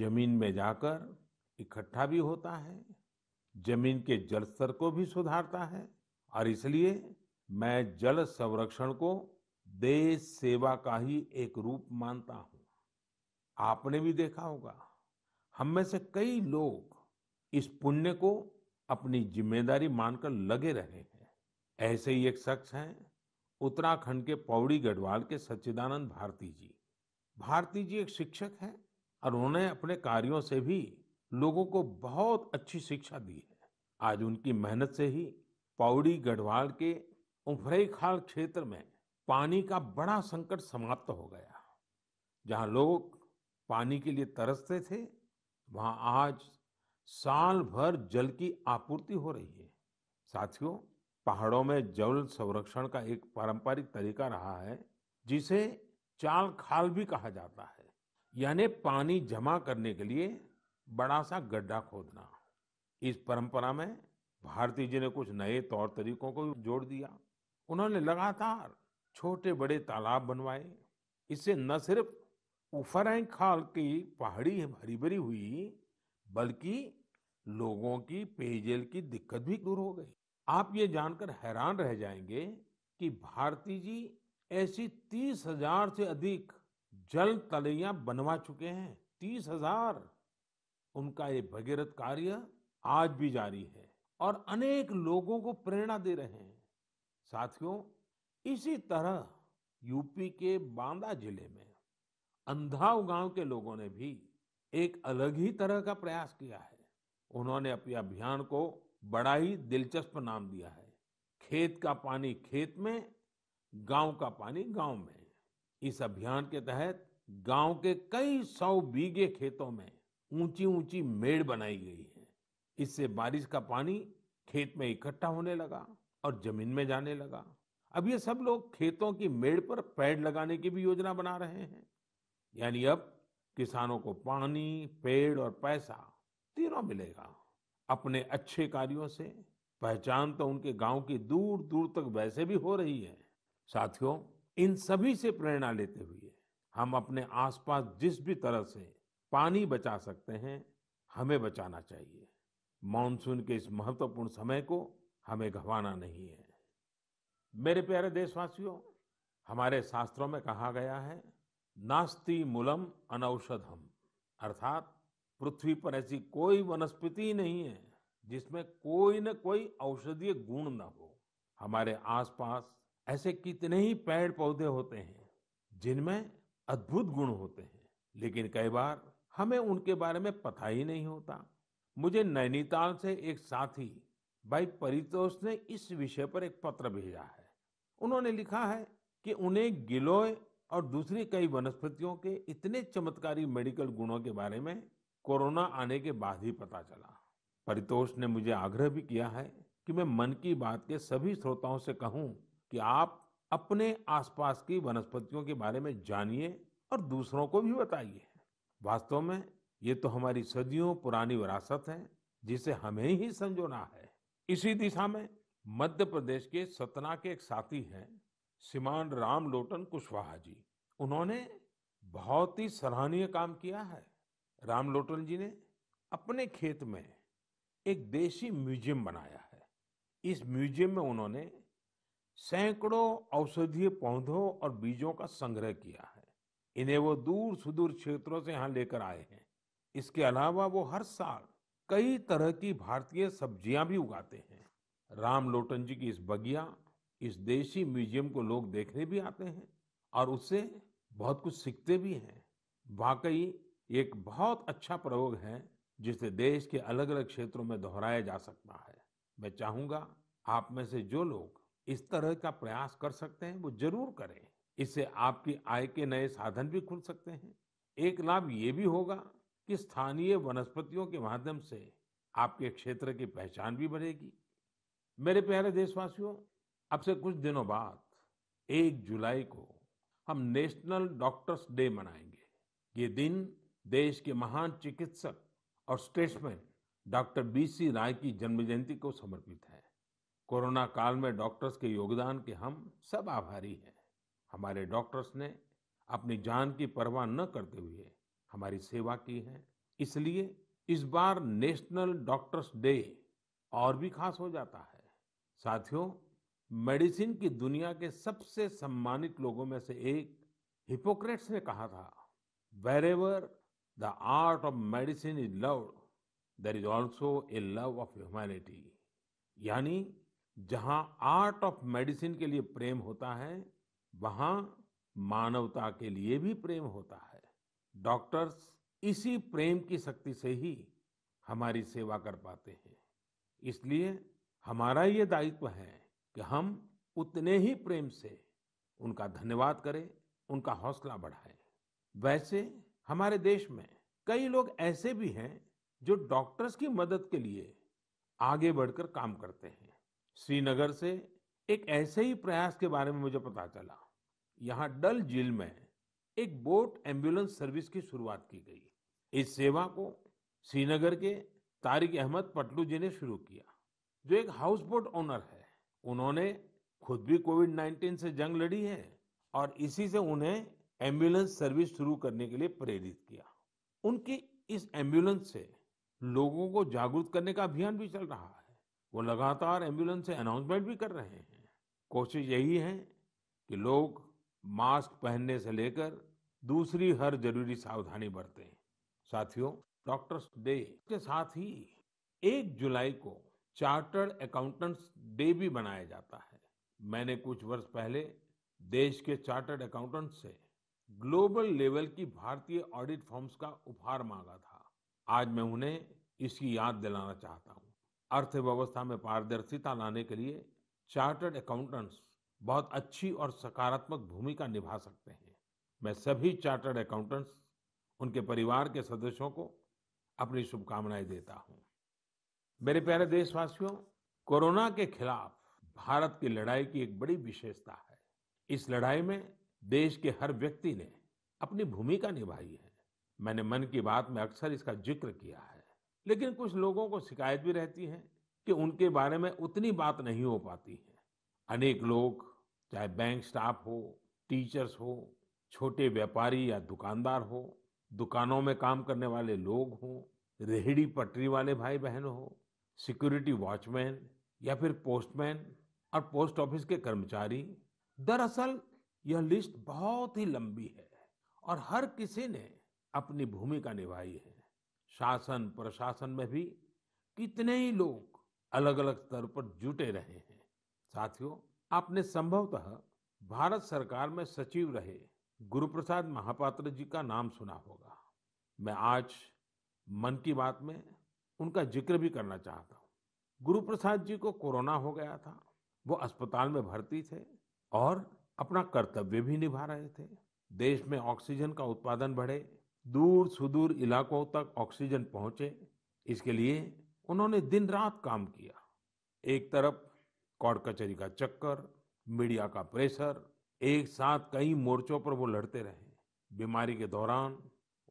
जमीन में जाकर इकट्ठा भी होता है जमीन के जल स्तर को भी सुधारता है और इसलिए मैं जल संरक्षण को देश सेवा का ही एक रूप मानता हूं आपने भी देखा होगा हम में से कई लोग इस पुण्य को अपनी जिम्मेदारी मानकर लगे रहे हैं ऐसे ही एक शख्स हैं उत्तराखंड के पौड़ी गढ़वाल के सच्चिदानंद भारती जी भारती जी एक शिक्षक हैं और उन्होंने अपने कार्यों से भी लोगों को बहुत अच्छी शिक्षा दी है आज उनकी मेहनत से ही पौड़ी गढ़वाल के उफरेखाल क्षेत्र में पानी का बड़ा संकट समाप्त हो गया जहां लोग पानी के लिए तरसते थे वहां आज साल भर जल की आपूर्ति हो रही है साथियों पहाड़ों में जल संरक्षण का एक पारंपरिक तरीका रहा है जिसे चाल खाल भी कहा जाता है यानी पानी जमा करने के लिए बड़ा सा गड्ढा खोदना इस परंपरा में भारती जी ने कुछ नए तौर तरीकों को जोड़ दिया उन्होंने लगातार छोटे बड़े तालाब बनवाए इससे न सिर्फ उफराई खाल की पहाड़ी हरी भरी हुई बल्कि लोगों की पेयजल की दिक्कत भी दूर हो गई आप ये जानकर हैरान रह जाएंगे कि भारती जी ऐसी तीस हजार से अधिक जल तलैया बनवा चुके हैं तीस हजार उनका ये भगीरथ कार्य आज भी जारी है और अनेक लोगों को प्रेरणा दे रहे हैं साथियों इसी तरह यूपी के बांदा जिले में अंधाव गांव के लोगों ने भी एक अलग ही तरह का प्रयास किया है उन्होंने अपने अभियान को बड़ा ही दिलचस्प नाम दिया है खेत का पानी खेत में गांव का पानी गांव में इस अभियान के तहत गांव के कई सौ बीघे खेतों में ऊंची ऊंची मेड़ बनाई गई है इससे बारिश का पानी खेत में इकट्ठा होने लगा और जमीन में जाने लगा अब ये सब लोग खेतों की मेड़ पर पेड़ लगाने की भी योजना बना रहे हैं यानी अब किसानों को पानी पेड़ और पैसा तीनों मिलेगा अपने अच्छे कार्यों से पहचान तो उनके गांव की दूर दूर तक वैसे भी हो रही है साथियों इन सभी से प्रेरणा लेते हुए हम अपने आसपास जिस भी तरह से पानी बचा सकते हैं हमें बचाना चाहिए मानसून के इस महत्वपूर्ण समय को हमें घवाना नहीं है मेरे प्यारे देशवासियों हमारे शास्त्रों में कहा गया है नास्ति मूलम अनौषधम अर्थात पृथ्वी पर ऐसी कोई वनस्पति नहीं है जिसमें कोई न कोई औषधीय गुण न हो हमारे आसपास ऐसे कितने ही पेड़ पौधे होते हैं जिनमें अद्भुत गुण होते हैं लेकिन कई बार हमें उनके बारे में पता ही नहीं होता मुझे नैनीताल से एक साथी भाई परितोष ने इस विषय पर एक पत्र भेजा है उन्होंने लिखा है कि उन्हें गिलोय और दूसरी कई वनस्पतियों के इतने चमत्कारी मेडिकल गुणों के बारे में कोरोना आने के बाद ही पता चला परितोष ने मुझे आग्रह भी किया है कि मैं मन की बात के सभी श्रोताओं से कहूं कि आप अपने आसपास की वनस्पतियों के बारे में जानिए और दूसरों को भी बताइए वास्तव में ये तो हमारी सदियों पुरानी विरासत है जिसे हमें ही संजोना है इसी दिशा में मध्य प्रदेश के सतना के एक साथी हैं श्रीमान राम लोटन कुशवाहा जी उन्होंने बहुत ही सराहनीय काम किया है राम लोटन जी ने अपने खेत में एक देशी म्यूजियम बनाया है इस म्यूजियम में उन्होंने सैकड़ों औषधीय पौधों और बीजों का संग्रह किया है इन्हें वो दूर सुदूर क्षेत्रों से यहाँ लेकर आए हैं इसके अलावा वो हर साल कई तरह की भारतीय सब्जियां भी उगाते हैं राम लोटन जी की इस बगिया इस देशी म्यूजियम को लोग देखने भी आते हैं और उससे बहुत कुछ सीखते भी हैं वाकई एक बहुत अच्छा प्रयोग है जिसे देश के अलग अलग क्षेत्रों में दोहराया जा सकता है मैं चाहूंगा आप में से जो लोग इस तरह का प्रयास कर सकते हैं वो जरूर करें इससे आपकी आय के नए साधन भी खुल सकते हैं एक लाभ ये भी होगा कि स्थानीय वनस्पतियों के माध्यम से आपके क्षेत्र की पहचान भी बढ़ेगी मेरे प्यारे देशवासियों अब से कुछ दिनों बाद एक जुलाई को हम नेशनल डॉक्टर्स डे मनाएंगे ये दिन देश के महान चिकित्सक और statesman doctor B C Roy की जन्म जयंती को समर्पित है कोरोना काल में डॉक्टर्स के योगदान के हम सब आभारी हैं हमारे डॉक्टर्स ने अपनी जान की परवाह न करते हुए हमारी सेवा की है इसलिए इस बार नेशनल डॉक्टर्स डे और भी खास हो जाता है साथियों मेडिसिन की दुनिया के सबसे सम्मानित लोगों में से एक हिपोक्रेट्स ने कहा था wherever the art of medicine is love there is also a love of humanity यानी जहां आर्ट ऑफ मेडिसिन के लिए प्रेम होता है वहां मानवता के लिए भी प्रेम होता है डॉक्टर्स इसी प्रेम की शक्ति से ही हमारी सेवा कर पाते हैं इसलिए हमारा ये दायित्व है कि हम उतने ही प्रेम से उनका धन्यवाद करें उनका हौसला बढ़ाएं वैसे हमारे देश में कई लोग ऐसे भी हैं जो डॉक्टर्स की मदद के लिए आगे बढ़कर काम करते हैं श्रीनगर से एक ऐसे ही प्रयास के बारे में मुझे पता चला यहाँ डल झील में एक बोट एम्बुलेंस सर्विस की शुरुआत की गई इस सेवा को श्रीनगर के तारिक अहमद पटलू जी ने शुरू किया जो एक हाउस बोट ओनर है उन्होंने खुद भी कोविड 19 से जंग लड़ी है और इसी से उन्हें एम्बुलेंस सर्विस शुरू करने के लिए प्रेरित किया उनकी इस एम्बुलेंस से लोगों को जागरूक करने का अभियान भी चल रहा है वो लगातार एम्बुलेंस से अनाउंसमेंट भी कर रहे हैं कोशिश यही है कि लोग मास्क पहनने से लेकर दूसरी हर जरूरी सावधानी बरते साथियों डॉक्टर्स डे के साथ ही एक जुलाई को चार्टर्ड अकाउंटेंट्स डे भी मनाया जाता है मैंने कुछ वर्ष पहले देश के चार्टर्ड अकाउंटेंट से ग्लोबल लेवल की भारतीय ऑडिट फॉर्म्स का उपहार मांगा था आज मैं उन्हें इसकी याद दिलाना चाहता हूँ अर्थव्यवस्था में पारदर्शिता लाने के लिए चार्टर्ड अकाउंटेंट्स बहुत अच्छी और सकारात्मक भूमिका निभा सकते हैं मैं सभी चार्टर्ड अकाउंटेंट्स उनके परिवार के सदस्यों को अपनी शुभकामनाएं देता हूं मेरे प्यारे देशवासियों कोरोना के खिलाफ भारत की लड़ाई की एक बड़ी विशेषता है इस लड़ाई में देश के हर व्यक्ति ने अपनी भूमिका निभाई है मैंने मन की बात में अक्सर इसका जिक्र किया है लेकिन कुछ लोगों को शिकायत भी रहती है कि उनके बारे में उतनी बात नहीं हो पाती है अनेक लोग चाहे बैंक स्टाफ हो टीचर्स हो छोटे व्यापारी या दुकानदार हो दुकानों में काम करने वाले लोग हों रेहड़ी पटरी वाले भाई बहन हो सिक्योरिटी वॉचमैन या फिर पोस्टमैन और पोस्ट ऑफिस के कर्मचारी दरअसल यह लिस्ट बहुत ही लंबी है और हर किसी ने अपनी भूमिका निभाई है शासन प्रशासन में भी कितने ही लोग अलग अलग स्तर पर जुटे रहे हैं साथियों आपने संभवतः भारत सरकार में सचिव रहे गुरुप्रसाद महापात्र जी का नाम सुना होगा मैं आज मन की बात में उनका जिक्र भी करना चाहता हूँ गुरुप्रसाद जी को कोरोना हो गया था वो अस्पताल में भर्ती थे और अपना कर्तव्य भी निभा रहे थे देश में ऑक्सीजन का उत्पादन बढ़े दूर सुदूर इलाकों तक ऑक्सीजन पहुंचे इसके लिए उन्होंने दिन रात काम किया एक तरफ कोर्ट कचहरी का चक्कर मीडिया का प्रेशर एक साथ कई मोर्चों पर वो लड़ते रहे बीमारी के दौरान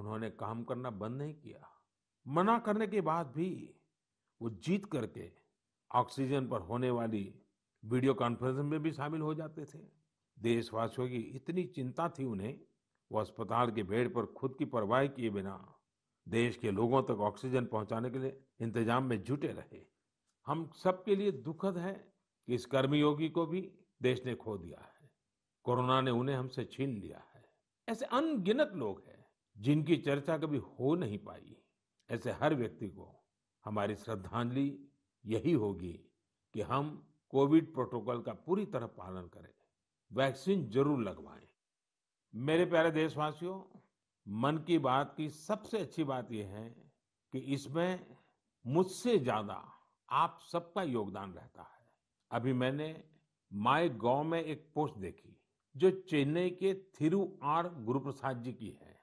उन्होंने काम करना बंद नहीं किया मना करने के बाद भी वो जीत करके ऑक्सीजन पर होने वाली वीडियो कॉन्फ्रेंस में भी शामिल हो जाते थे देशवासियों की इतनी चिंता थी उन्हें वो अस्पताल की बेड पर खुद की परवाह किए बिना देश के लोगों तक ऑक्सीजन पहुंचाने के लिए इंतजाम में जुटे रहे हम सबके लिए दुखद है कि इस कर्मयोगी को भी देश ने खो दिया है कोरोना ने उन्हें हमसे छीन लिया है ऐसे अनगिनत लोग हैं जिनकी चर्चा कभी हो नहीं पाई ऐसे हर व्यक्ति को हमारी श्रद्धांजलि यही होगी कि हम कोविड प्रोटोकॉल का पूरी तरह पालन करें वैक्सीन जरूर लगवाएं मेरे प्यारे देशवासियों मन की बात की सबसे अच्छी बात यह है कि इसमें मुझसे ज्यादा आप सबका योगदान रहता है अभी मैंने माई गांव में एक पोस्ट देखी जो चेन्नई के थिरु आर गुरुप्रसाद जी की है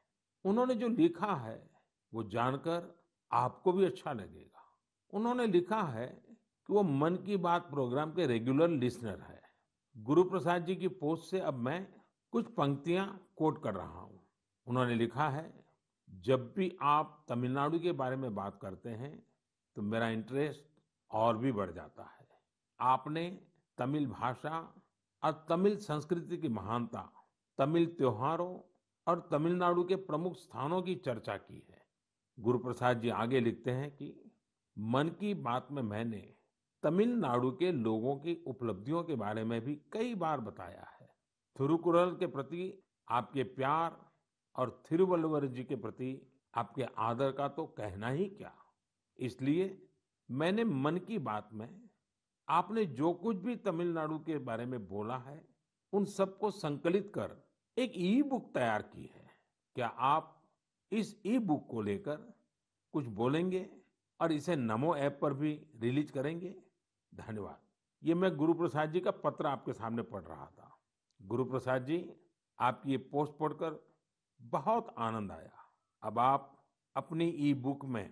उन्होंने जो लिखा है वो जानकर आपको भी अच्छा लगेगा उन्होंने लिखा है कि वो मन की बात प्रोग्राम के रेगुलर लिसनर है गुरुप्रसाद जी की पोस्ट से अब मैं कुछ पंक्तियां कोट कर रहा हूं उन्होंने लिखा है जब भी आप तमिलनाडु के बारे में बात करते हैं तो मेरा इंटरेस्ट और भी बढ़ जाता है आपने तमिल भाषा और तमिल संस्कृति की महानता तमिल त्योहारों और तमिलनाडु के प्रमुख स्थानों की चर्चा की है गुरु प्रसाद जी आगे लिखते हैं कि मन की बात में मैंने तमिलनाडु के लोगों की उपलब्धियों के बारे में भी कई बार बताया है थिरुकुरल के प्रति आपके प्यार और थिरुवल्लुवर जी के प्रति आपके आदर का तो कहना ही क्या इसलिए मैंने मन की बात में आपने जो कुछ भी तमिलनाडु के बारे में बोला है उन सबको संकलित कर एक ई बुक तैयार की है क्या आप इस ई बुक को लेकर कुछ बोलेंगे और इसे नमो ऐप पर भी रिलीज करेंगे धन्यवाद ये मैं गुरुप्रसाद जी का पत्र आपके सामने पढ़ रहा था गुरु प्रसाद जी आपकी ये पोस्ट पढ़कर बहुत आनंद आया अब आप अपनी ई बुक में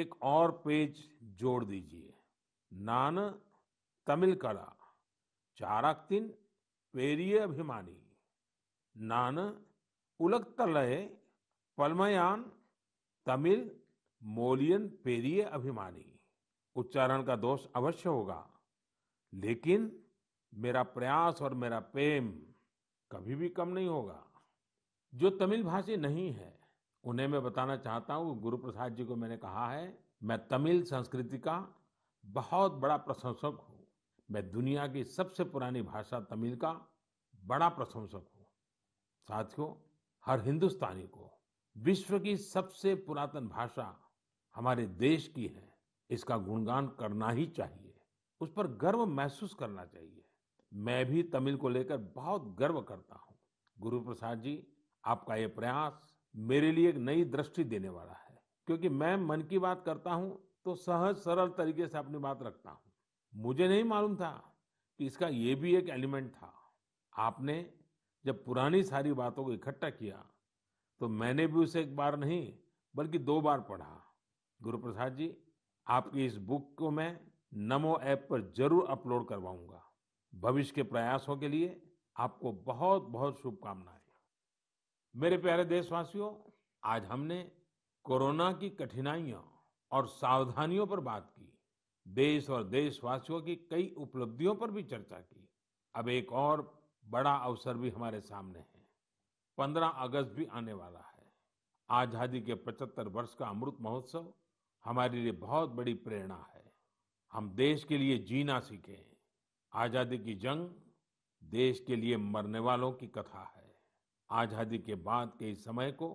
एक और पेज जोड़ दीजिए नान तमिल कला चाराक्तिन पेरिय अभिमानी नान उलगतलय पलमयान तमिल मोलियन पेरिय अभिमानी उच्चारण का दोष अवश्य होगा लेकिन मेरा प्रयास और मेरा प्रेम कभी भी कम नहीं होगा जो तमिल भाषी नहीं है उन्हें मैं बताना चाहता हूँ गुरु प्रसाद जी को मैंने कहा है मैं तमिल संस्कृति का बहुत बड़ा प्रशंसक हूँ मैं दुनिया की सबसे पुरानी भाषा तमिल का बड़ा प्रशंसक हूँ साथियों हर हिंदुस्तानी को विश्व की सबसे पुरातन भाषा हमारे देश की है इसका गुणगान करना ही चाहिए उस पर गर्व महसूस करना चाहिए मैं भी तमिल को लेकर बहुत गर्व करता हूँ गुरु प्रसाद जी आपका ये प्रयास मेरे लिए एक नई दृष्टि देने वाला है क्योंकि मैं मन की बात करता हूँ तो सहज सरल तरीके से अपनी बात रखता हूँ मुझे नहीं मालूम था कि इसका ये भी एक एलिमेंट था आपने जब पुरानी सारी बातों को इकट्ठा किया तो मैंने भी उसे एक बार नहीं बल्कि दो बार पढ़ा गुरु प्रसाद जी आपकी इस बुक को मैं नमो ऐप पर जरूर अपलोड करवाऊंगा भविष्य के प्रयासों के लिए आपको बहुत बहुत शुभकामनाएं मेरे प्यारे देशवासियों आज हमने कोरोना की कठिनाइयों और सावधानियों पर बात की देश और देशवासियों की कई उपलब्धियों पर भी चर्चा की अब एक और बड़ा अवसर भी हमारे सामने है 15 अगस्त भी आने वाला है आजादी के 75 वर्ष का अमृत महोत्सव हमारे लिए बहुत बड़ी प्रेरणा है हम देश के लिए जीना सीखें आजादी की जंग देश के लिए मरने वालों की कथा है आजादी के बाद के इस समय को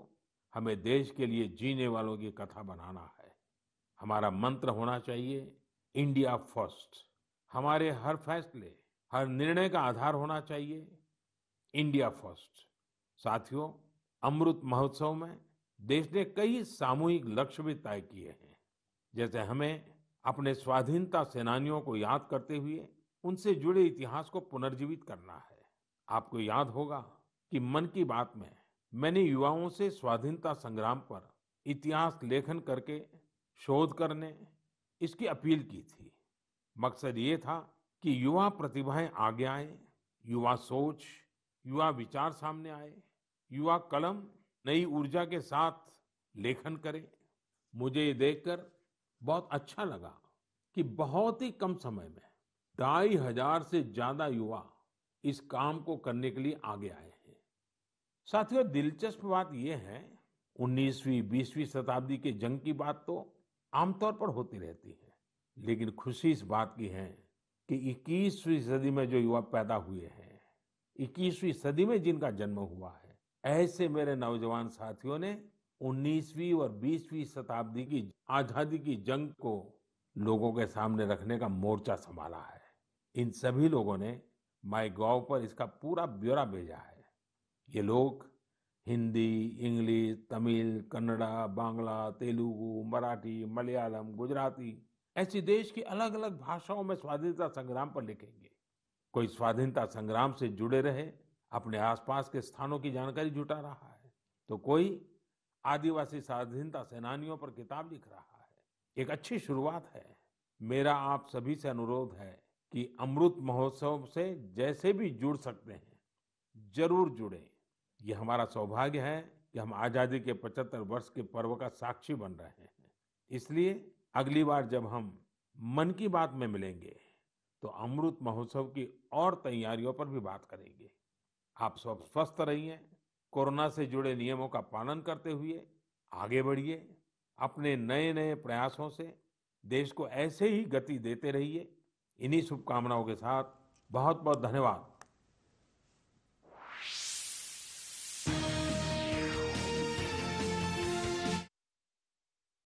हमें देश के लिए जीने वालों की कथा बनाना है हमारा मंत्र होना चाहिए इंडिया फर्स्ट हमारे हर फैसले हर निर्णय का आधार होना चाहिए इंडिया फर्स्ट साथियों अमृत महोत्सव में देश ने कई सामूहिक लक्ष्य भी तय किए हैं जैसे हमें अपने स्वाधीनता सेनानियों को याद करते हुए उनसे जुड़े इतिहास को पुनर्जीवित करना है आपको याद होगा कि मन की बात में मैंने युवाओं से स्वाधीनता संग्राम पर इतिहास लेखन करके शोध करने इसकी अपील की थी मकसद ये था कि युवा प्रतिभाएं आगे आए युवा सोच युवा विचार सामने आए युवा कलम नई ऊर्जा के साथ लेखन करे मुझे ये देखकर बहुत अच्छा लगा कि बहुत ही कम समय में ढाई हजार से ज्यादा युवा इस काम को करने के लिए आगे आए हैं साथियों दिलचस्प बात यह है 19वीं 20वीं शताब्दी के जंग की बात तो आमतौर पर होती रहती है लेकिन खुशी इस बात की है कि 21वीं सदी में जो युवा पैदा हुए हैं 21वीं सदी में जिनका जन्म हुआ है ऐसे मेरे नौजवान साथियों ने 19वीं और 20वीं शताब्दी की आजादी की जंग को लोगों के सामने रखने का मोर्चा संभाला है इन सभी लोगों ने माई गॉव पर इसका पूरा ब्यौरा भेजा है ये लोग हिंदी इंग्लिश तमिल कन्नड़ा बांग्ला तेलुगु मराठी मलयालम गुजराती ऐसी देश की अलग अलग भाषाओं में स्वाधीनता संग्राम पर लिखेंगे कोई स्वाधीनता संग्राम से जुड़े रहे अपने आसपास के स्थानों की जानकारी जुटा रहा है तो कोई आदिवासी स्वाधीनता सेनानियों पर किताब लिख रहा है एक अच्छी शुरुआत है मेरा आप सभी से अनुरोध है कि अमृत महोत्सव से जैसे भी जुड़ सकते हैं जरूर जुड़े ये हमारा सौभाग्य है कि हम आज़ादी के 75 वर्ष के पर्व का साक्षी बन रहे हैं इसलिए अगली बार जब हम मन की बात में मिलेंगे तो अमृत महोत्सव की और तैयारियों पर भी बात करेंगे आप सब स्वस्थ रहिए कोरोना से जुड़े नियमों का पालन करते हुए आगे बढ़िए अपने नए नए प्रयासों से देश को ऐसे ही गति देते रहिए इन्हीं शुभकामनाओं के साथ बहुत बहुत धन्यवाद